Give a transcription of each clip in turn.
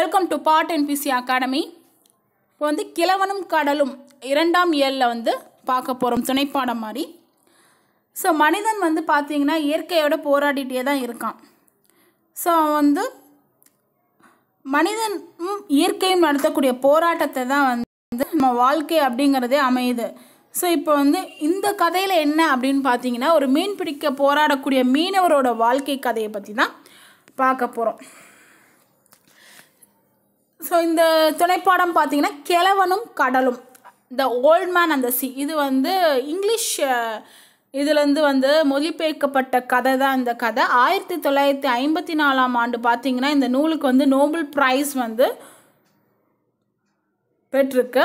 welcome to pot NBC academy இப்போ வந்து கிழவனும் கடலும் இரண்டாம் இயலில் வந்து பார்க்க போகிறோம் துணைப்பாடம் மாதிரி ஸோ மனிதன் வந்து பார்த்தீங்கன்னா இயற்கையோட போராடிட்டே தான் இருக்கான் ஸோ வந்து மனிதனும் இயற்கையும் நடத்தக்கூடிய போராட்டத்தை தான் வந்து நம்ம வாழ்க்கை அப்படிங்கிறதே அமையுது ஸோ இப்போ வந்து இந்த கதையில் என்ன அப்படின்னு பார்த்தீங்கன்னா ஒரு மீன் பிடிக்க போராடக்கூடிய மீனவரோட வாழ்க்கை கதையை பற்றி தான் பார்க்க போகிறோம் ஸோ இந்த துணைப்பாடம் பார்த்தீங்கன்னா கிழவனும் கடலும் த ஓல்ட் மேன் அந்த சி இது வந்து இங்கிலீஷ் இதுலேருந்து வந்து மொழிபெயர்க்கப்பட்ட கதை தான் இந்த கதை ஆயிரத்தி தொள்ளாயிரத்தி ஐம்பத்தி நாலாம் ஆண்டு பார்த்திங்கன்னா இந்த நூலுக்கு வந்து நோபல் ப்ரைஸ் வந்து பெற்றிருக்கு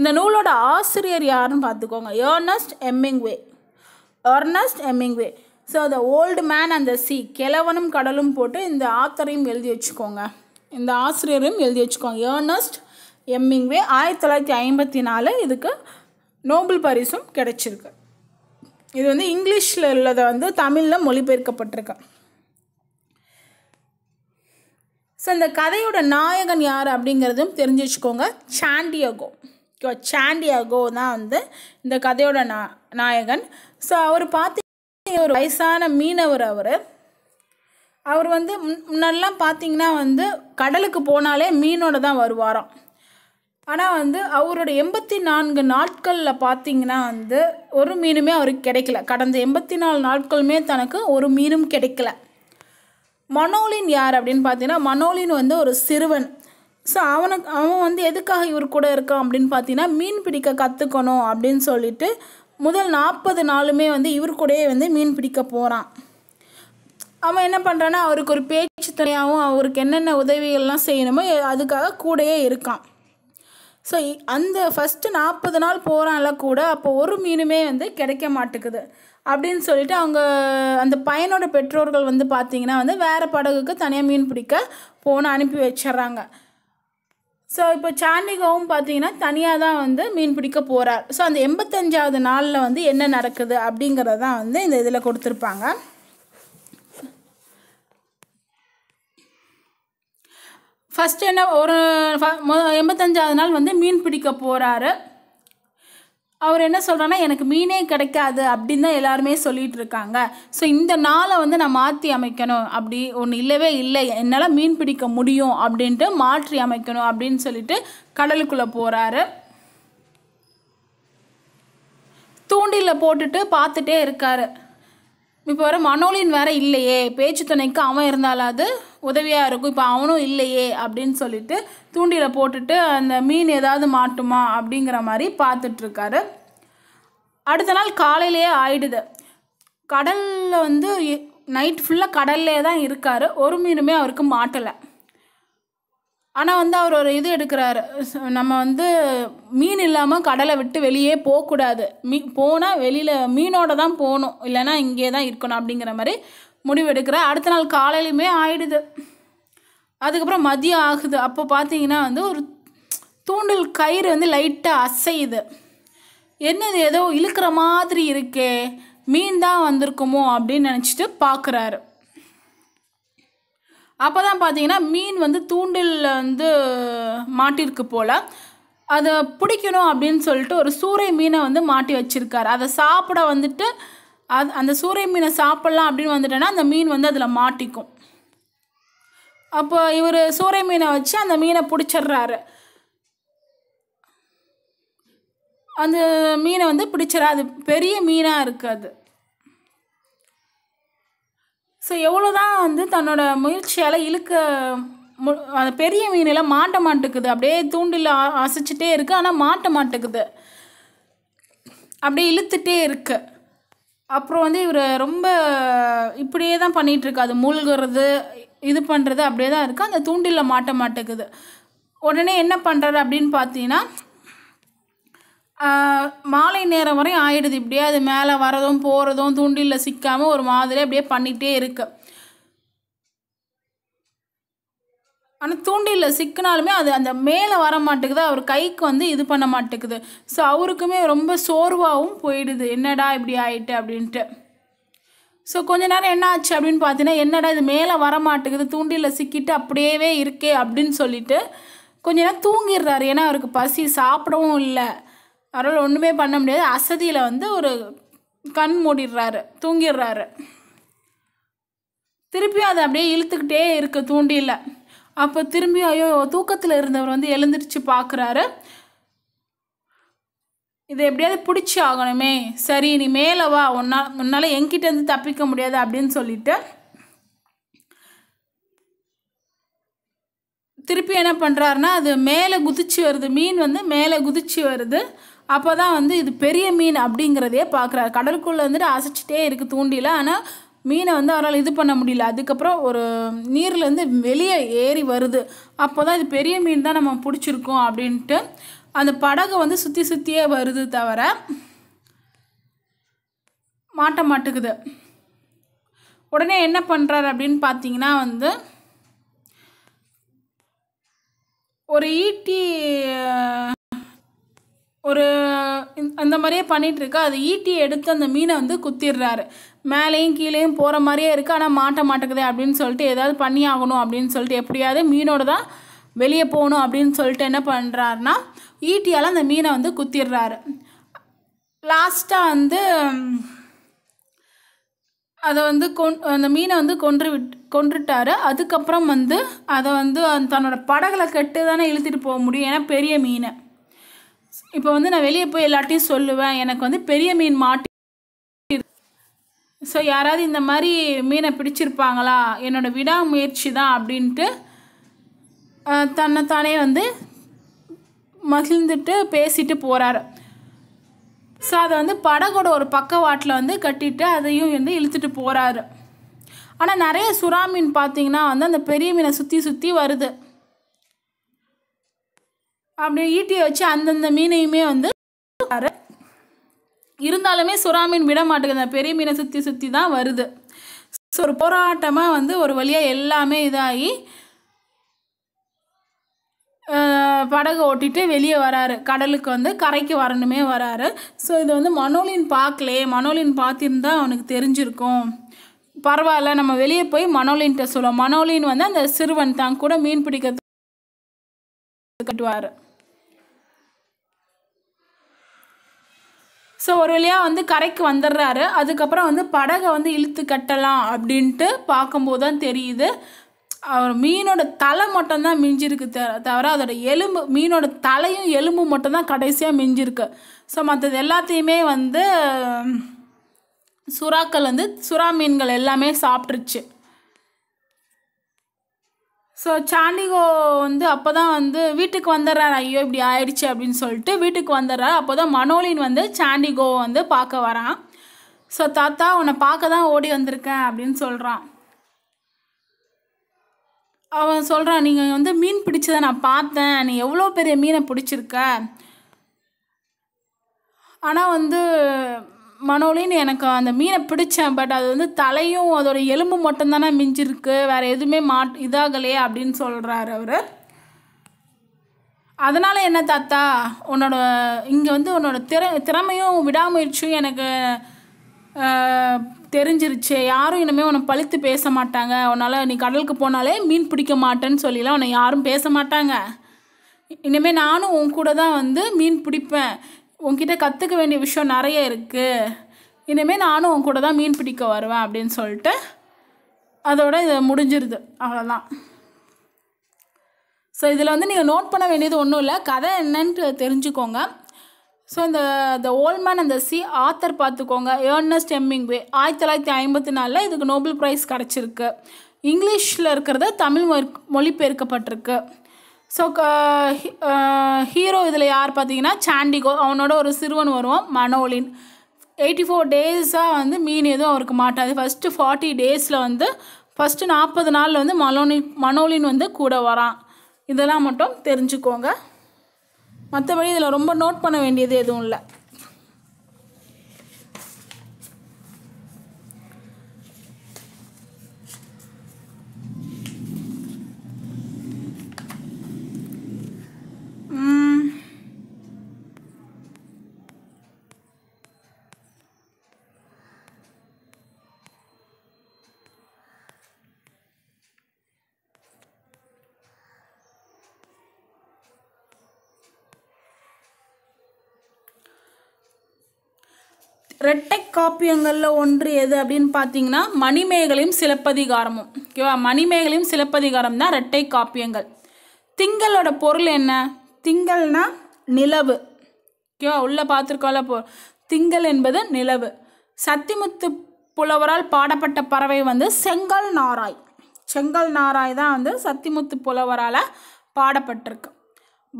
இந்த நூலோட ஆசிரியர் யாருன்னு பார்த்துக்கோங்க Ernest Hemingway Ernest Hemingway so the old man அந்த சி கிழவனும் கடலும் போட்டு இந்த ஆத்தரையும் எழுதி வச்சுக்கோங்க இந்த ஆசிரியரும் எழுதி வச்சுக்கோங்க ஏர்னஸ்ட் எம்மிங்வே ஆயிரத்தி தொள்ளாயிரத்தி ஐம்பத்தி நாலு இதுக்கு நோபல் பரிசும் கிடச்சிருக்கு இது வந்து இங்கிலீஷில் உள்ளதை வந்து தமிழில் மொழிபெயர்க்கப்பட்டிருக்கு ஸோ இந்த கதையோட நாயகன் யார் அப்படிங்கிறதும் தெரிஞ்சு வச்சுக்கோங்க சாண்டியகோ சாண்டியகோ தான் வந்து இந்த கதையோட நா நாயகன் ஸோ அவர் பார்த்தீங்கன்னா ஒரு வயசான மீனவர் அவர் அவர் வந்து முன்னெல்லாம் பார்த்தீங்கன்னா வந்து கடலுக்கு போனாலே மீனோட தான் வருவாராம் ஆனால் வந்து அவரோட எண்பத்தி நான்கு நாட்களில் பார்த்தீங்கன்னா வந்து ஒரு மீனுமே அவருக்கு கிடைக்கல கடந்த எண்பத்தி நாலு நாட்களுமே தனக்கு ஒரு மீனும் கிடைக்கல மனோலின் யார் அப்படின்னு பார்த்தீங்கன்னா மனோலின் வந்து ஒரு சிறுவன் ஸோ அவனுக்கு அவன் வந்து எதுக்காக இவர் கூட இருக்கான் அப்படின்னு பார்த்தீங்கன்னா மீன் பிடிக்க கற்றுக்கணும் அப்படின்னு சொல்லிட்டு முதல் நாற்பது நாளுமே வந்து இவர் கூடயே வந்து மீன் பிடிக்க போகிறான் அவன் என்ன பண்ணுறான்னா அவருக்கு ஒரு பேச்சு துணையாகவும் அவருக்கு என்னென்ன உதவிகள்லாம் செய்யணுமோ அதுக்காக கூடயே இருக்கான் ஸோ அந்த ஃபஸ்ட்டு நாற்பது நாள் போகிறான்ல கூட அப்போ ஒரு மீனுமே வந்து கிடைக்க மாட்டேக்குது அப்படின்னு சொல்லிட்டு அவங்க அந்த பையனோட பெற்றோர்கள் வந்து பார்த்திங்கன்னா வந்து வேறு படகுக்கு தனியாக மீன் பிடிக்க போன அனுப்பி வச்சிட்றாங்க ஸோ இப்போ சாண்டிகோவும் பார்த்தீங்கன்னா தனியாக தான் வந்து மீன் பிடிக்க போகிறார் ஸோ அந்த எண்பத்தஞ்சாவது நாளில் வந்து என்ன நடக்குது அப்படிங்கிறதான் வந்து இந்த இதில் கொடுத்துருப்பாங்க ஃபஸ்ட் என்ன ஒரு எண்பத்தஞ்சாவது நாள் வந்து மீன் பிடிக்க போகிறாரு அவர் என்ன சொல்கிறான்னா எனக்கு மீனே கிடைக்காது அப்படின்னு தான் எல்லாருமே சொல்லிகிட்டு இருக்காங்க ஸோ இந்த நாளை வந்து நான் மாற்றி அமைக்கணும் அப்படி ஒன்று இல்லவே இல்லை என்னால் மீன் பிடிக்க முடியும் அப்படின்ட்டு மாற்றி அமைக்கணும் அப்படின்னு சொல்லிட்டு கடலுக்குள்ளே போகிறாரு தூண்டிலில் போட்டுட்டு பார்த்துட்டே இருக்காரு இப்போ வர மனோலின் வேற இல்லையே பேச்சு துணைக்கு அவன் இருந்தாலாவது உதவியாக இருக்கும் இப்போ அவனும் இல்லையே அப்படின்னு சொல்லிட்டு தூண்டியில் போட்டுட்டு அந்த மீன் ஏதாவது மாட்டுமா அப்படிங்கிற மாதிரி பார்த்துட்ருக்காரு அடுத்த நாள் காலையிலேயே ஆயிடுது கடலில் வந்து நைட் ஃபுல்லாக கடல்லே தான் இருக்கார் ஒரு மீனுமே அவருக்கு மாட்டலை ஆனால் வந்து அவர் ஒரு இது எடுக்கிறாரு நம்ம வந்து மீன் இல்லாமல் கடலை விட்டு வெளியே போகக்கூடாது மீ போனால் வெளியில் மீனோட தான் போகணும் இல்லைன்னா இங்கே தான் இருக்கணும் அப்படிங்கிற மாதிரி முடிவு எடுக்கிறார் அடுத்த நாள் காலையிலுமே ஆயிடுது அதுக்கப்புறம் மதியம் ஆகுது அப்போ பார்த்தீங்கன்னா வந்து ஒரு தூண்டில் கயிறு வந்து லைட்டாக அசையுது என்னது ஏதோ இழுக்கிற மாதிரி இருக்கே மீன் தான் வந்திருக்குமோ அப்படின்னு நினச்சிட்டு பார்க்குறாரு அப்போ தான் பார்த்தீங்கன்னா மீன் வந்து தூண்டிலில் வந்து மாட்டிருக்கு போல் அதை பிடிக்கணும் அப்படின்னு சொல்லிட்டு ஒரு சூறை மீனை வந்து மாட்டி வச்சுருக்காரு அதை சாப்பிட வந்துட்டு அது அந்த சூறை மீனை சாப்பிட்லாம் அப்படின்னு வந்துட்டேன்னா அந்த மீன் வந்து அதில் மாட்டிக்கும் அப்போ இவர் சூறை மீனை வச்சு அந்த மீனை பிடிச்சிட்றாரு அந்த மீனை வந்து பிடிச்சிடா அது பெரிய மீனாக இருக்குது அது ஸோ எவ்வளோ தான் வந்து தன்னோட முயற்சியால் இழுக்க மு அந்த பெரிய மீனெல்லாம் மாட்ட மாட்டுக்குது அப்படியே தூண்டில் அசைச்சிட்டே இருக்குது ஆனால் மாட்ட மாட்டேக்குது அப்படியே இழுத்துட்டே இருக்கு அப்புறம் வந்து இவர் ரொம்ப இப்படியே தான் பண்ணிகிட்ருக்கு அது மூழ்கிறது இது பண்ணுறது அப்படியே தான் இருக்குது அந்த தூண்டிலில் மாட்ட மாட்டேங்குது உடனே என்ன பண்ணுறாரு அப்படின்னு பார்த்தீங்கன்னா மாலை நேரம் வரையும் ஆயிடுது இப்படியே அது மேலே வரதும் போகிறதும் தூண்டிலில் சிக்காமல் ஒரு மாதிரி அப்படியே பண்ணிகிட்டே இருக்கு ஆனால் தூண்டிலில் சிக்கினாலுமே அது அந்த மேலே வர மாட்டேங்குது அவர் கைக்கு வந்து இது பண்ண மாட்டேங்குது ஸோ அவருக்குமே ரொம்ப சோர்வாகவும் போயிடுது என்னடா இப்படி ஆயிட்டு அப்படின்ட்டு ஸோ கொஞ்ச நேரம் என்ன ஆச்சு அப்படின்னு பார்த்தீங்கன்னா என்னடா இது மேலே வர மாட்டேங்குது தூண்டிலில் சிக்கிட்டு அப்படியே இருக்கே அப்படின்னு சொல்லிட்டு கொஞ்ச நேரம் தூங்கிடுறாரு ஏன்னா அவருக்கு பசி சாப்பிடவும் இல்லை அவரால் ஒன்றுமே பண்ண முடியாது அசதியில் வந்து ஒரு கண் மூடிடுறாரு தூங்கிடுறாரு திருப்பியும் அதை அப்படியே இழுத்துக்கிட்டே இருக்குது தூண்டியில் அப்போ திரும்பி ஐயோ தூக்கத்தில் இருந்தவர் வந்து எழுந்திரிச்சு பார்க்குறாரு இதை எப்படியாவது பிடிச்சி ஆகணுமே சரி நீ மேலே வா உன்னா உன்னால் என்கிட்டேருந்து தப்பிக்க முடியாது அப்படின்னு சொல்லிட்டு திருப்பி என்ன பண்ணுறாருன்னா அது மேலே குதிச்சு வருது மீன் வந்து மேலே குதிச்சு வருது அப்போ தான் வந்து இது பெரிய மீன் அப்படிங்கிறதே பார்க்குறாரு கடலுக்குள்ளே வந்துட்டு அசைச்சிட்டே இருக்குது தூண்டியில் ஆனால் மீனை வந்து அவரால் இது பண்ண முடியல அதுக்கப்புறம் ஒரு நீர்லேருந்து வெளியே ஏறி வருது அப்போ தான் இது பெரிய மீன் தான் நம்ம பிடிச்சிருக்கோம் அப்படின்ட்டு அந்த படகு வந்து சுற்றி சுற்றியே வருது தவிர மாட்ட மாட்டுக்குது உடனே என்ன பண்ணுறாரு அப்படின்னு பார்த்தீங்கன்னா வந்து ஒரு ஈட்டி ஒரு அந்த மாதிரியே பண்ணிகிட்ருக்கு அது ஈட்டி எடுத்து அந்த மீனை வந்து குத்திடுறாரு மேலேயும் கீழேயும் போகிற மாதிரியே இருக்குது ஆனால் மாட்ட மாட்டேங்குதே அப்படின்னு சொல்லிட்டு ஏதாவது பண்ணி ஆகணும் அப்படின்னு சொல்லிட்டு எப்படியாவது மீனோட தான் வெளியே போகணும் அப்படின்னு சொல்லிட்டு என்ன பண்ணுறாருனா ஈட்டியால் அந்த மீனை வந்து குத்திடுறாரு லாஸ்ட்டாக வந்து அதை வந்து கொன் அந்த மீனை வந்து கொன்று விட் கொன்றுட்டாரு அதுக்கப்புறம் வந்து அதை வந்து தன்னோட படகளை கெட்டு தானே இழுத்துட்டு போக முடியும் ஏன்னா பெரிய மீனை இப்போ வந்து நான் வெளியே போய் எல்லாட்டையும் சொல்லுவேன் எனக்கு வந்து பெரிய மீன் மாட்டி ஸோ யாராவது இந்த மாதிரி மீனை பிடிச்சிருப்பாங்களா என்னோடய விடாமுயற்சி தான் அப்படின்ட்டு தன்னைத்தானே வந்து மகிழ்ந்துட்டு பேசிட்டு போகிறார் ஸோ அதை வந்து படகோட ஒரு பக்கவாட்டில் வந்து கட்டிட்டு அதையும் வந்து இழுத்துட்டு போகிறாரு ஆனால் நிறைய சுறா மீன் பார்த்தீங்கன்னா வந்து அந்த பெரிய மீனை சுற்றி சுற்றி வருது அப்படி ஈட்டியை வச்சு அந்தந்த மீனையுமே வந்து இருந்தாலுமே சுறா மீன் விட மாட்டேங்குது அந்த பெரிய மீனை சுற்றி சுற்றி தான் வருது ஸோ ஒரு போராட்டமாக வந்து ஒரு வழியாக எல்லாமே இதாகி படகு ஓட்டிட்டு வெளியே வராரு கடலுக்கு வந்து கரைக்கு வரணுமே வராரு ஸோ இது வந்து மனோலின் பார்க்கலையே மனோலின் பார்த்துருந்தா அவனுக்கு தெரிஞ்சிருக்கும் பரவாயில்ல நம்ம வெளியே போய் மனோலின்கிட்ட சொல்லுவோம் மனோலின் வந்து அந்த சிறுவன் தான் கூட மீன் பிடிக்கிறது கட்டுவார் ஸோ ஒரு வழியாக வந்து கரைக்கு வந்துடுறாரு அதுக்கப்புறம் வந்து படகை வந்து இழுத்து கட்டலாம் அப்படின்ட்டு பார்க்கும்போது தான் தெரியுது அவர் மீனோட தலை மட்டும்தான் மிஞ்சிருக்கு த தவிர அதோட எலும்பு மீனோட தலையும் எலும்பு மட்டும்தான் கடைசியாக மிஞ்சிருக்கு ஸோ மற்றது எல்லாத்தையுமே வந்து சுறாக்கள் வந்து சுறா மீன்கள் எல்லாமே சாப்பிட்ருச்சு ஸோ சாண்டிகோ வந்து அப்போ தான் வந்து வீட்டுக்கு வந்துடுறாரு ஐயோ இப்படி ஆயிடுச்சு அப்படின்னு சொல்லிட்டு வீட்டுக்கு வந்துடுறாரு அப்போ தான் மனோலின் வந்து சாண்டிகோவை வந்து பார்க்க வரான் ஸோ தாத்தா உன்னை பார்க்க தான் ஓடி வந்திருக்கேன் அப்படின்னு சொல்கிறான் அவன் சொல்கிறான் நீங்கள் வந்து மீன் பிடிச்சதை நான் பார்த்தேன் நீ எவ்வளோ பெரிய மீனை பிடிச்சிருக்க ஆனால் வந்து மனோலின்னு எனக்கு அந்த மீனை பிடிச்சேன் பட் அது வந்து தலையும் அதோடய எலும்பு மட்டும்தானே மிஞ்சிருக்கு வேறு எதுவுமே மாட் இதாகலையே அப்படின்னு சொல்கிறாரு அவர் அதனால் என்ன தாத்தா உன்னோட இங்கே வந்து உன்னோட திற திறமையும் விடாமுயற்சியும் எனக்கு தெரிஞ்சிருச்சு யாரும் இனிமேல் உன்னை பழித்து பேச மாட்டாங்க உன்னால் நீ கடலுக்கு போனாலே மீன் பிடிக்க மாட்டேன்னு சொல்லிலாம் உன்னை யாரும் பேச மாட்டாங்க இனிமேல் நானும் உன் கூட தான் வந்து மீன் பிடிப்பேன் உன்கிட்ட கற்றுக்க வேண்டிய விஷயம் நிறைய இருக்குது இனிமேல் நானும் உன் கூட தான் மீன் பிடிக்க வருவேன் அப்படின்னு சொல்லிட்டு அதோட இது முடிஞ்சிருது அவ்வளோதான் ஸோ இதில் வந்து நீங்கள் நோட் பண்ண வேண்டியது ஒன்றும் இல்லை கதை என்னன்ட்டு தெரிஞ்சுக்கோங்க ஸோ இந்த த மேன் அந்த சி ஆத்தர் பார்த்துக்கோங்க ஏர்னஸ்ட் வே ஆயிரத்தி தொள்ளாயிரத்தி ஐம்பத்தி நாலில் இதுக்கு நோபல் ப்ரைஸ் கிடச்சிருக்கு இங்கிலீஷில் இருக்கிறத தமிழ் மொழி மொழிபெயர்க்கப்பட்டிருக்கு ஸோ ஹீரோ இதில் யார் பார்த்தீங்கன்னா சாண்டிகோ அவனோட ஒரு சிறுவன் வருவான் மனோலின் எயிட்டி ஃபோர் டேஸாக வந்து மீன் எதுவும் அவருக்கு மாட்டாது ஃபஸ்ட்டு ஃபார்ட்டி டேஸில் வந்து ஃபஸ்ட்டு நாற்பது நாளில் வந்து மனோலின் மனோலின் வந்து கூட வரான் இதெல்லாம் மட்டும் தெரிஞ்சுக்கோங்க மற்றபடி இதில் ரொம்ப நோட் பண்ண வேண்டியது எதுவும் இல்லை ரெட்டை காப்பியங்களில் ஒன்று எது அப்படின்னு பார்த்தீங்கன்னா மணிமேகலையும் சிலப்பதிகாரமும் ஓகேவா மணிமேகலையும் சிலப்பதிகாரம் தான் ரெட்டை காப்பியங்கள் திங்களோட பொருள் என்ன திங்கள்னா நிலவு ஓகேவா உள்ளே பார்த்துருக்கோம்ல போ திங்கள் என்பது நிலவு சத்திமுத்து புலவரால் பாடப்பட்ட பறவை வந்து செங்கல் நாராய் செங்கல் நாராய் தான் வந்து சத்திமுத்து புலவரால் பாடப்பட்டிருக்கு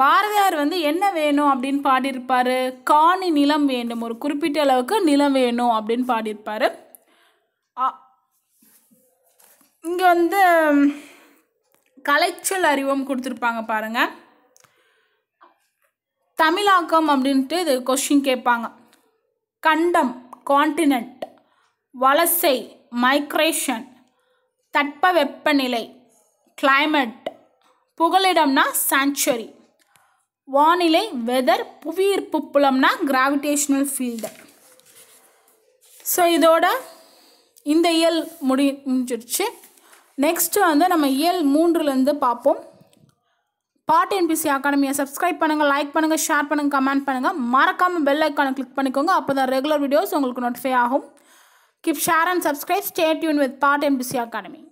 பாரதியார் வந்து என்ன வேணும் அப்படின்னு பாடியிருப்பார் காணி நிலம் வேண்டும் ஒரு குறிப்பிட்ட அளவுக்கு நிலம் வேணும் அப்படின்னு பாடியிருப்பார் இங்கே வந்து கலைச்சல் அறிவும் கொடுத்துருப்பாங்க பாருங்கள் தமிழாக்கம் அப்படின்ட்டு இது கொஷின் கேட்பாங்க கண்டம் கான்டினென்ட் வலசை மைக்ரேஷன் தட்ப வெப்பநிலை கிளைமேட் புகலிடம்னா சாங்சுரி வானிலை வெதர் புவியீர்ப்பு புலம்னா கிராவிடேஷ்னல் ஃபீல்டு ஸோ இதோட இந்த இயல் முடி முடிஞ்சிருச்சு நெக்ஸ்ட்டு வந்து நம்ம இயல் மூன்றுலேருந்து பார்ப்போம் பாட் என்பிசி அகாடமியை சப்ஸ்கிரைப் பண்ணுங்கள் லைக் பண்ணுங்கள் ஷேர் பண்ணுங்கள் கமெண்ட் பண்ணுங்கள் மறக்காமல் பெல் ஐக்கானை கிளிக் பண்ணிக்கோங்க அப்போ தான் ரெகுலர் வீடியோஸ் உங்களுக்கு நோட்டிஃபை ஆகும் keep share and subscribe stay tuned with pot NBC academy